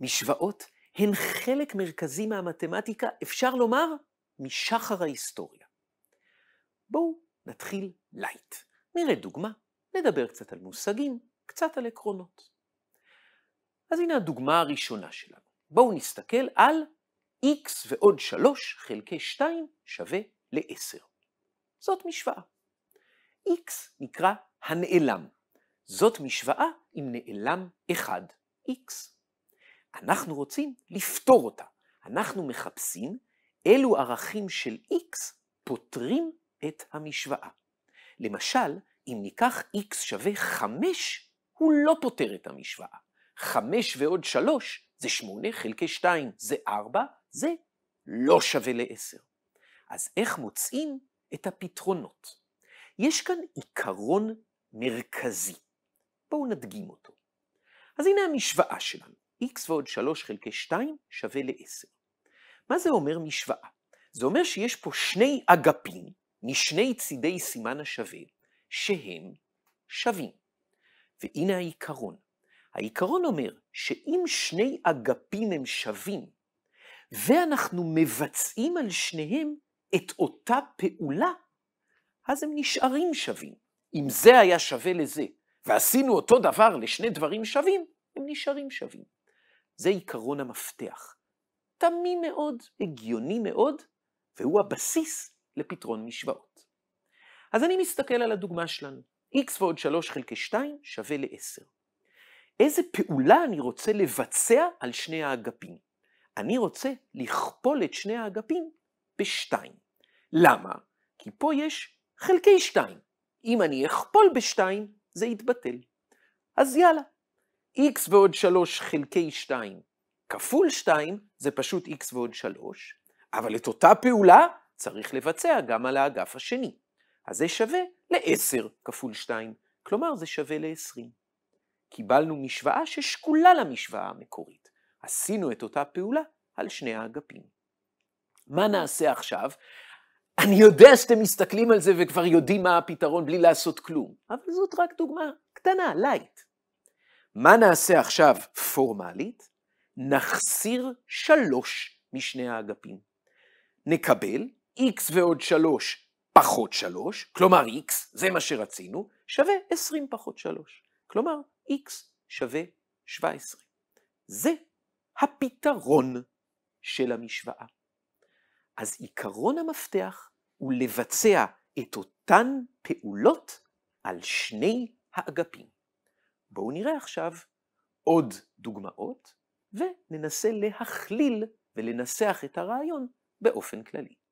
משוואות הן חלק מרכזי מהמתמטיקה, אפשר לומר, משחר ההיסטוריה. בואו נתחיל לייט. נראה דוגמה, נדבר קצת על מושגים, קצת על עקרונות. אז הנה הדוגמה הראשונה שלנו. בואו נסתכל על x ועוד 3 חלקי 2 שווה ל-10. זאת משוואה. x נקרא הנעלם. זאת משוואה עם נעלם 1, x. אנחנו רוצים לפתור אותה. אנחנו מחפשים אילו ערכים של x פותרים את המשוואה. למשל, אם ניקח x שווה 5, הוא לא פותר את המשוואה. 5 ועוד 3 זה 8 חלקי 2 זה 4, זה לא שווה ל-10. אז איך מוצאים את הפתרונות? יש כאן עיקרון מרכזי. בואו נדגים אותו. אז הנה המשוואה שלנו. x ועוד 3 חלקי 2 שווה ל-10. מה זה אומר משוואה? זה אומר שיש פה שני אגפים משני צידי סימן השווה שהם שווים. והנה העיקרון. העיקרון אומר שאם שני אגפים הם שווים ואנחנו מבצעים על שניהם את אותה פעולה, אז הם נשארים שווים. אם זה היה שווה לזה ועשינו אותו דבר לשני דברים שווים, הם נשארים שווים. זה עיקרון המפתח. תמים מאוד, הגיוני מאוד, והוא הבסיס לפתרון משוואות. אז אני מסתכל על הדוגמה שלנו. x ועוד 3 חלקי 2 שווה ל-10. איזה פעולה אני רוצה לבצע על שני האגפים? אני רוצה לכפול את שני האגפים ב-2. למה? כי פה יש חלקי 2. אם אני אכפול ב-2, זה יתבטל. אז יאללה, x ועוד 3 חלקי 2 כפול 2 זה פשוט x ועוד 3, אבל את אותה פעולה צריך לבצע גם על האגף השני. אז זה שווה ל-10 כפול 2, כלומר זה שווה ל-20. קיבלנו משוואה ששקולה למשוואה המקורית. עשינו את אותה פעולה על שני האגפים. מה נעשה עכשיו? אני יודע שאתם מסתכלים על זה וכבר יודעים מה הפתרון בלי לעשות כלום, אבל זאת רק דוגמה קטנה, לייט. מה נעשה עכשיו פורמלית? נחסיר שלוש משני האגפים. נקבל x ועוד שלוש פחות שלוש, כלומר x, זה מה שרצינו, שווה 20 פחות שלוש. כלומר, x שווה 17. זה הפתרון של המשוואה. אז עיקרון המפתח הוא לבצע את אותן פעולות על שני האגפים. בואו נראה עכשיו עוד דוגמאות וננסה להכליל ולנסח את הרעיון באופן כללי.